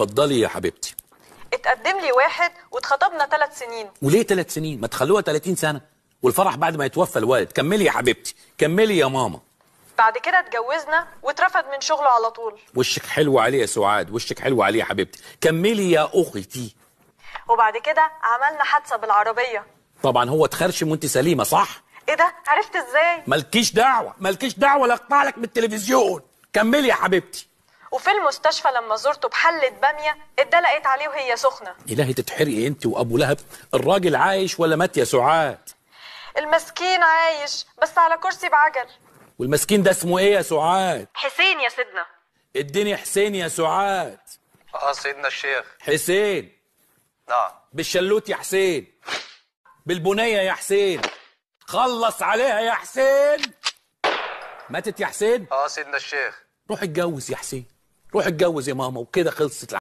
اتفضلي يا حبيبتي اتقدم لي واحد واتخطبنا ثلاث سنين وليه ثلاث سنين ما تخلوها 30 سنه والفرح بعد ما يتوفى الوالد كملي يا حبيبتي كملي يا ماما بعد كده اتجوزنا واترفد من شغله على طول وشك حلو عليه يا سعاد وشك حلو عليه يا حبيبتي كملي يا اختي وبعد كده عملنا حادثه بالعربيه طبعا هو اتخرشم وانت سليمه صح ايه ده عرفت ازاي مالكيش دعوه مالكيش دعوه لا اقطع لك من التلفزيون كملي يا حبيبتي وفي المستشفى لما زرته بحلة بامية اتدلقت عليه وهي سخنة إلهي تتحرقي أنت وأبو لهب الراجل عايش ولا مات يا سعاد المسكين عايش بس على كرسي بعجل والمسكين ده اسمه إيه يا سعاد حسين يا سيدنا اديني حسين يا سعاد اه سيدنا الشيخ حسين نعم بالشلوت يا حسين بالبنية يا حسين خلص عليها يا حسين ماتت يا حسين اه سيدنا الشيخ روح اتجوز يا حسين روح اتجوز يا ماما وكده خلصت